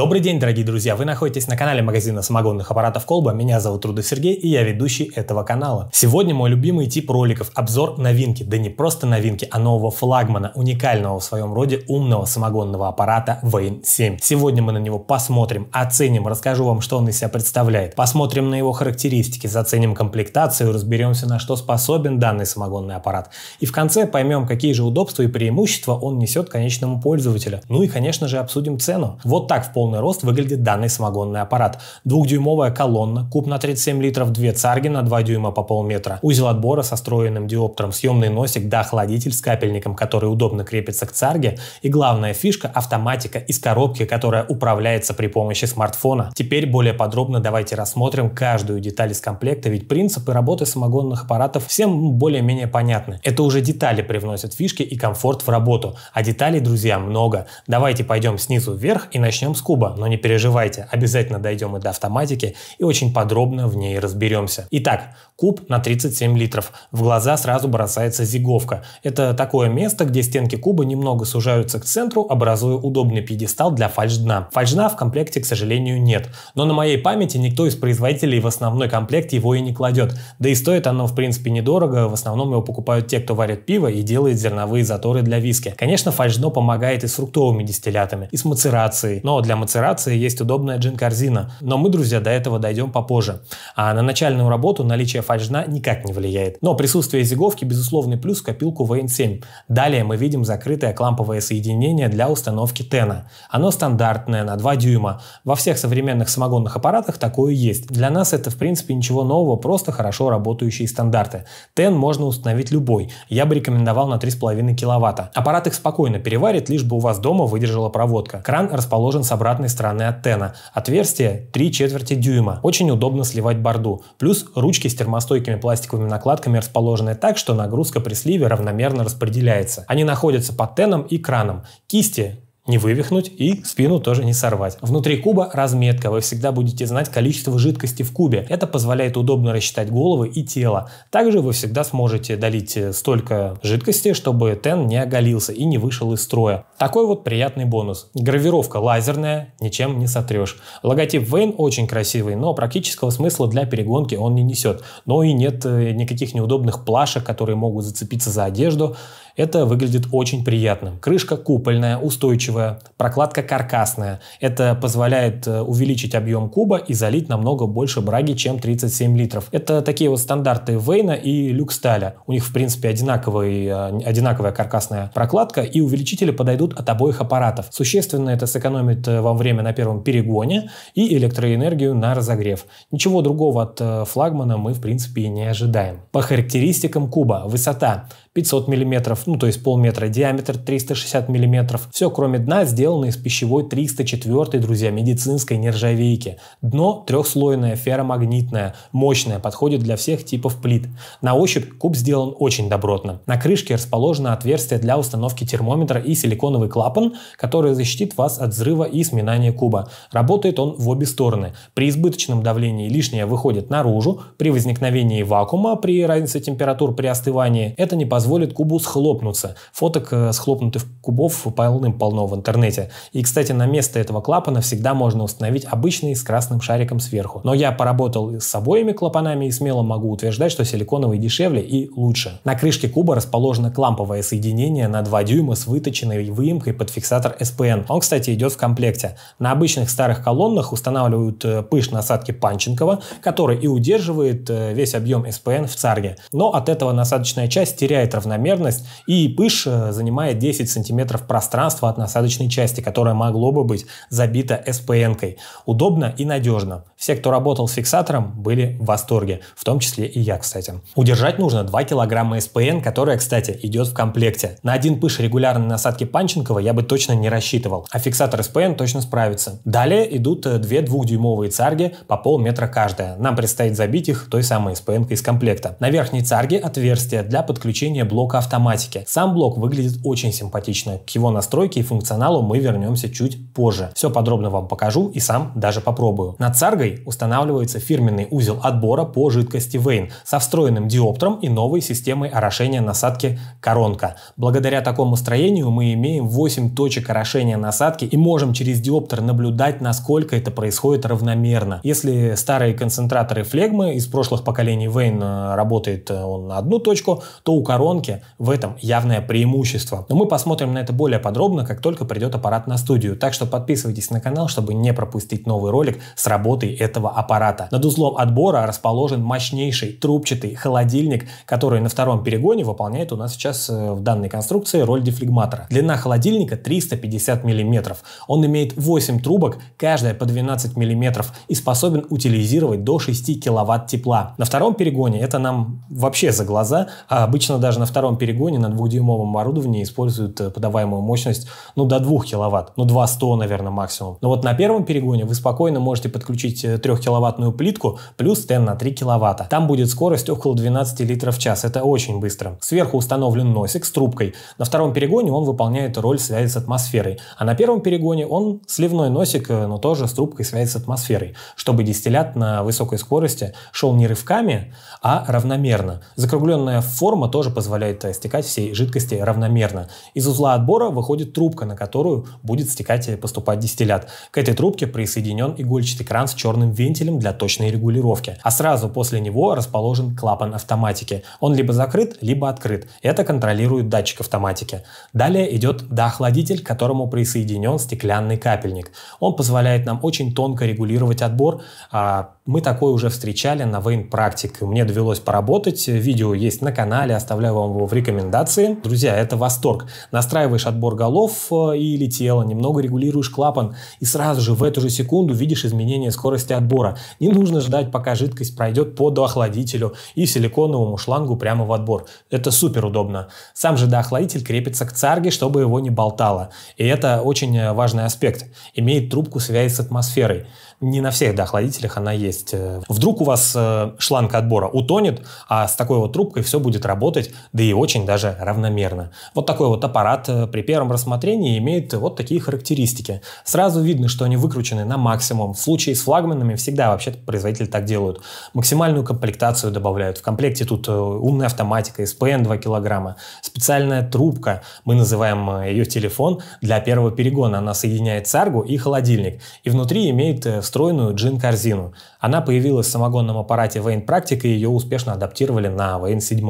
Добрый день, дорогие друзья! Вы находитесь на канале магазина самогонных аппаратов Колба. Меня зовут Рудов Сергей и я ведущий этого канала. Сегодня мой любимый тип роликов – обзор новинки. Да не просто новинки, а нового флагмана, уникального в своем роде умного самогонного аппарата Вейн 7. Сегодня мы на него посмотрим, оценим, расскажу вам, что он из себя представляет. Посмотрим на его характеристики, заценим комплектацию, разберемся, на что способен данный самогонный аппарат. И в конце поймем, какие же удобства и преимущества он несет конечному пользователю. Ну и, конечно же, обсудим цену. Вот так в полном полный рост выглядит данный самогонный аппарат. Двухдюймовая колонна, куб на 37 литров, две царги на 2 дюйма по полметра, узел отбора со встроенным диоптром, съемный носик, да охладитель с капельником, который удобно крепится к царге, и главная фишка – автоматика из коробки, которая управляется при помощи смартфона. Теперь более подробно давайте рассмотрим каждую деталь из комплекта, ведь принципы работы самогонных аппаратов всем более-менее понятны. Это уже детали привносят фишки и комфорт в работу, а деталей, друзья, много. Давайте пойдем снизу вверх и начнем с куба грубо, но не переживайте, обязательно дойдем и до автоматики и очень подробно в ней разберемся. Итак, куб на 37 литров. В глаза сразу бросается зиговка. Это такое место, где стенки куба немного сужаются к центру, образуя удобный пьедестал для фальшдна. Фальшдна в комплекте, к сожалению, нет. Но на моей памяти никто из производителей в основной комплект его и не кладет. Да и стоит оно в принципе недорого, в основном его покупают те, кто варит пиво и делает зерновые заторы для виски. Конечно, фальшдно помогает и с фруктовыми дистиллятами, и с мацерацией, но для мацерации мацерации есть удобная джин-корзина. Но мы, друзья, до этого дойдем попозже. А на начальную работу наличие фальшна никак не влияет. Но присутствие зиговки – безусловный плюс в копилку VN7. Далее мы видим закрытое кламповое соединение для установки тена. Оно стандартное, на 2 дюйма. Во всех современных самогонных аппаратах такое есть. Для нас это, в принципе, ничего нового, просто хорошо работающие стандарты. Тен можно установить любой. Я бы рекомендовал на 3,5 киловатта. Аппарат их спокойно переварит, лишь бы у вас дома выдержала проводка. Кран расположен с обратной обратной стороны антенна. Отверстие 3 четверти дюйма. Очень удобно сливать борду. Плюс ручки с термостойкими пластиковыми накладками расположены так, что нагрузка при сливе равномерно распределяется. Они находятся под теном и краном. Кисти не вывихнуть и спину тоже не сорвать. Внутри куба разметка, вы всегда будете знать количество жидкости в кубе. Это позволяет удобно рассчитать головы и тело. Также вы всегда сможете долить э, столько жидкости, чтобы тен не оголился и не вышел из строя. Такой вот приятный бонус. Гравировка лазерная, ничем не сотрешь. Логотип Вейн очень красивый, но практического смысла для перегонки он не несет. Но и нет э, никаких неудобных плашек, которые могут зацепиться за одежду. Это выглядит очень приятно. Крышка купольная, устойчивая Первое. Прокладка каркасная. Это позволяет э, увеличить объем куба и залить намного больше браги, чем 37 литров. Это такие вот стандарты Вейна и Люксталя. У них, в принципе, одинаковый, э, одинаковая каркасная прокладка и увеличители подойдут от обоих аппаратов. Существенно это сэкономит э, вам время на первом перегоне и электроэнергию на разогрев. Ничего другого от флагмана мы, в принципе, и не ожидаем. По характеристикам куба. Высота 500 мм, ну то есть полметра, диаметр 360 мм. Все кроме дна сделано из пищевой 304, друзья, медицинской нержавейки. Дно трехслойное, ферромагнитное, мощное, подходит для всех типов плит. На ощупь куб сделан очень добротно. На крышке расположено отверстие для установки термометра и силиконовый клапан, который защитит вас от взрыва и сминания куба. Работает он в обе стороны. При избыточном давлении лишнее выходит наружу, при возникновении вакуума, при разнице температур, при остывании это не позволяет позволит кубу схлопнуться. Фоток э, схлопнутых кубов полным-полно в интернете. И, кстати, на место этого клапана всегда можно установить обычный с красным шариком сверху. Но я поработал с обоими клапанами и смело могу утверждать, что силиконовый дешевле и лучше. На крышке куба расположено кламповое соединение на 2 дюйма с выточенной выемкой под фиксатор SPN. Он, кстати, идет в комплекте. На обычных старых колоннах устанавливают э, пыш насадки Панченкова, который и удерживает э, весь объем SPN в царге. Но от этого насадочная часть теряет сохраняет равномерность, и пыш э, занимает 10 сантиметров пространства от насадочной части, которое могло бы быть забито СПН-кой. Удобно и надежно. Все, кто работал с фиксатором, были в восторге, в том числе и я, кстати. Удержать нужно 2 килограмма СПН, которая, кстати, идет в комплекте. На один пыш регулярной насадки Панченкова я бы точно не рассчитывал, а фиксатор СПН точно справится. Далее идут э, две двухдюймовые царги по полметра каждая. Нам предстоит забить их той самой спн из комплекта. На верхней царге отверстие для подключения подключения блока автоматики. Сам блок выглядит очень симпатично. К его настройке и функционалу мы вернемся чуть позже. Все подробно вам покажу и сам даже попробую. Над царгой устанавливается фирменный узел отбора по жидкости Вейн со встроенным диоптром и новой системой орошения насадки коронка. Благодаря такому строению мы имеем 8 точек орошения насадки и можем через диоптер наблюдать, насколько это происходит равномерно. Если старые концентраторы флегмы из прошлых поколений Вейн э, работает э, он на одну точку, то у коронки колонки, в этом явное преимущество. Но мы посмотрим на это более подробно, как только придет аппарат на студию. Так что подписывайтесь на канал, чтобы не пропустить новый ролик с работой этого аппарата. Над узлом отбора расположен мощнейший трубчатый холодильник, который на втором перегоне выполняет у нас сейчас э, в данной конструкции роль дефлегматора. Длина холодильника 350 мм. Он имеет 8 трубок, каждая по 12 мм и способен утилизировать до 6 кВт тепла. На втором перегоне это нам вообще за глаза, а обычно даже на втором перегоне на двухдюймовом оборудовании используют э, подаваемую мощность ну, до 2 киловатт, ну 2-100, наверное, максимум. Но вот на первом перегоне вы спокойно можете подключить 3-киловаттную э, плитку плюс стен на 3 киловатта. Там будет скорость около 12 литров в час, это очень быстро. Сверху установлен носик с трубкой. На втором перегоне он выполняет роль связи с атмосферой, а на первом перегоне он сливной носик, э, но тоже с трубкой связи с атмосферой, чтобы дистиллят на высокой скорости шел не рывками, а равномерно. Закругленная форма тоже позволяет позволяет э, стекать всей жидкости равномерно. Из узла отбора выходит трубка, на которую будет стекать и э, поступать дистиллят. К этой трубке присоединен игольчатый кран с черным вентилем для точной регулировки, а сразу после него расположен клапан автоматики. Он либо закрыт, либо открыт. Это контролирует датчик автоматики. Далее идет доохладитель, к которому присоединен стеклянный капельник. Он позволяет нам очень тонко регулировать отбор, а, мы такое уже встречали на Вейн Практик. Мне довелось поработать. Видео есть на канале, оставляю вам его в рекомендации. Друзья, это восторг. Настраиваешь отбор голов или э, тела, немного регулируешь клапан и сразу же в эту же секунду видишь изменение скорости отбора. Не нужно ждать, пока жидкость пройдет по доохладителю и силиконовому шлангу прямо в отбор. Это супер удобно. Сам же доохладитель крепится к царге, чтобы его не болтало. И это очень э, важный аспект. Имеет трубку связи с атмосферой. Не на всех, да, она есть. Э, вдруг у вас э, шланг отбора утонет, а с такой вот трубкой все будет работать, да и очень даже равномерно. Вот такой вот аппарат э, при первом рассмотрении имеет вот такие характеристики. Сразу видно, что они выкручены на максимум. В случае с флагманами всегда вообще производители так делают. Максимальную комплектацию добавляют. В комплекте тут умная автоматика, SPN 2 килограмма, специальная трубка, мы называем ее телефон, для первого перегона. Она соединяет саргу и холодильник. И внутри имеет встроенную джин-корзину. Она появилась в самогонном аппарате Вейн Практика и ее успешно адаптировали на Вейн 7.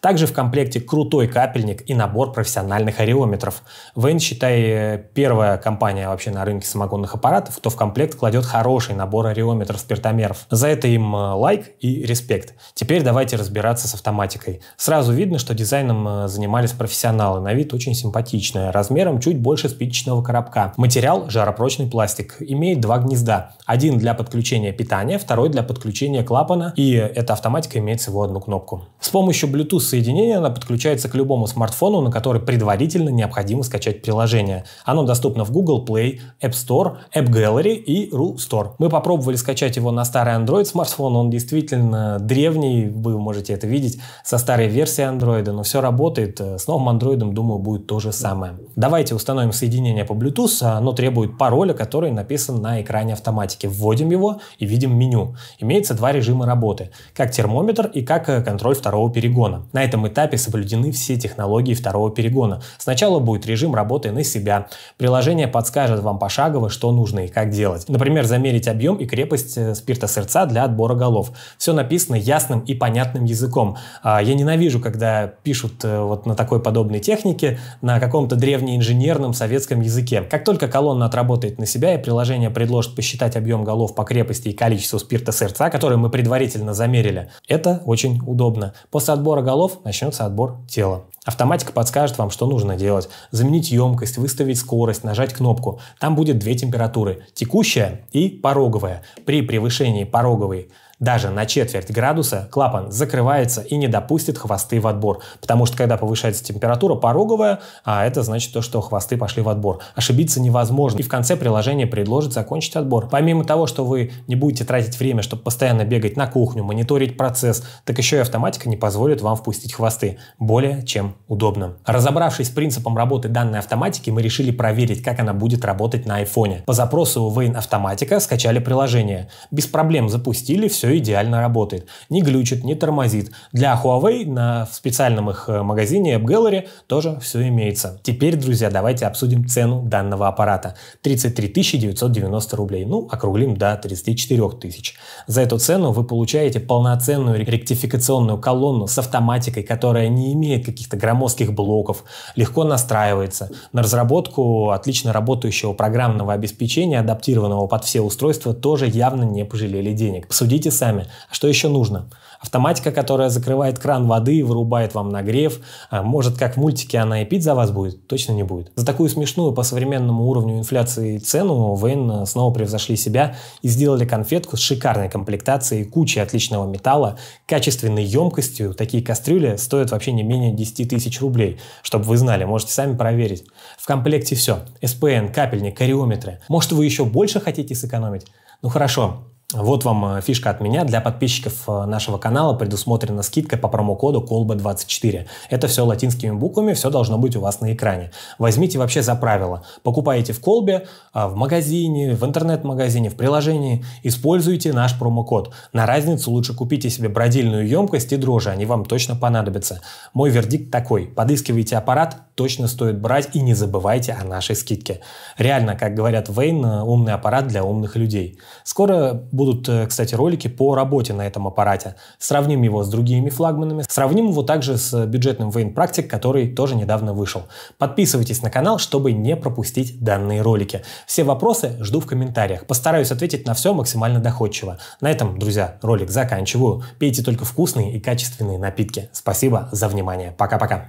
Также в комплекте крутой капельник и набор профессиональных ареометров. Вейн, считай, первая компания вообще на рынке самогонных аппаратов, кто в комплект кладет хороший набор ареометров спиртомеров. За это им э, лайк и респект. Теперь давайте разбираться с автоматикой. Сразу видно, что дизайном э, занимались профессионалы. На вид очень симпатичная, размером чуть больше спичечного коробка. Материал – жаропрочный пластик, имеет два гнезда один для подключения питания, второй для подключения клапана, и эта автоматика имеет всего одну кнопку. С помощью Bluetooth соединения она подключается к любому смартфону, на который предварительно необходимо скачать приложение. Оно доступно в Google Play, App Store, App Gallery и Ru Store. Мы попробовали скачать его на старый Android смартфон, он действительно древний, вы можете это видеть, со старой версии Android, но все работает. Э, с новым Android, думаю, будет то же самое. Давайте установим соединение по Bluetooth, оно требует пароля, который написан на экране автомата автоматике. Вводим его и видим меню. Имеется два режима работы, как термометр и как э, контроль второго перегона. На этом этапе соблюдены все технологии второго перегона. Сначала будет режим работы на себя. Приложение подскажет вам пошагово, что нужно и как делать. Например, замерить объем и крепость э, спирта сердца для отбора голов. Все написано ясным и понятным языком. А, я ненавижу, когда пишут э, вот на такой подобной технике, на каком-то древнеинженерном советском языке. Как только колонна отработает на себя и приложение предложит посчитать рассчитать объем голов по крепости и количеству спирта сердца, который мы предварительно замерили. Это очень удобно. После отбора голов начнется отбор тела. Автоматика подскажет вам, что нужно делать. Заменить емкость, выставить скорость, нажать кнопку. Там будет две температуры – текущая и пороговая. При превышении пороговой даже на четверть градуса клапан закрывается и не допустит хвосты в отбор, потому что когда повышается температура пороговая, а это значит то, что хвосты пошли в отбор. Ошибиться невозможно, и в конце приложения предложит закончить отбор. Помимо того, что вы не будете тратить время, чтобы постоянно бегать на кухню, мониторить процесс, так еще и автоматика не позволит вам впустить хвосты. Более чем удобно. Разобравшись с принципом работы данной автоматики, мы решили проверить, как она будет работать на айфоне. По запросу Wayne Автоматика скачали приложение. Без проблем запустили, все все идеально работает. Не глючит, не тормозит. Для Huawei на, в специальном их э, магазине AppGallery тоже все имеется. Теперь, друзья, давайте обсудим цену данного аппарата. 33 990 рублей. Ну, округлим до 34 тысяч. За эту цену вы получаете полноценную ректификационную колонну с автоматикой, которая не имеет каких-то громоздких блоков, легко настраивается. На разработку отлично работающего программного обеспечения, адаптированного под все устройства, тоже явно не пожалели денег. Судите сами. А что еще нужно? Автоматика, которая закрывает кран воды, и вырубает вам нагрев. А может, как в мультике она и пить за вас будет? Точно не будет. За такую смешную по современному уровню инфляции цену Вейн а, снова превзошли себя и сделали конфетку с шикарной комплектацией, кучей отличного металла, качественной емкостью. Такие кастрюли стоят вообще не менее 10 тысяч рублей. Чтобы вы знали, можете сами проверить. В комплекте все. СПН, капельник, кариометры. Может, вы еще больше хотите сэкономить? Ну хорошо, вот вам э, фишка от меня. Для подписчиков э, нашего канала предусмотрена скидка по промокоду колба24. Это все латинскими буквами, все должно быть у вас на экране. Возьмите вообще за правило. Покупаете в колбе, э, в магазине, в интернет-магазине, в приложении. Используйте наш промокод. На разницу лучше купите себе бродильную емкость и дрожжи, они вам точно понадобятся. Мой вердикт такой. Подыскивайте аппарат, точно стоит брать и не забывайте о нашей скидке. Реально, как говорят Вейн, э, умный аппарат для умных людей. Скоро будут, э, кстати, ролики по работе на этом аппарате. Сравним его с другими флагманами. Сравним его также с бюджетным Вейн Практик, который тоже недавно вышел. Подписывайтесь на канал, чтобы не пропустить данные ролики. Все вопросы жду в комментариях. Постараюсь ответить на все максимально доходчиво. На этом, друзья, ролик заканчиваю. Пейте только вкусные и качественные напитки. Спасибо за внимание. Пока-пока.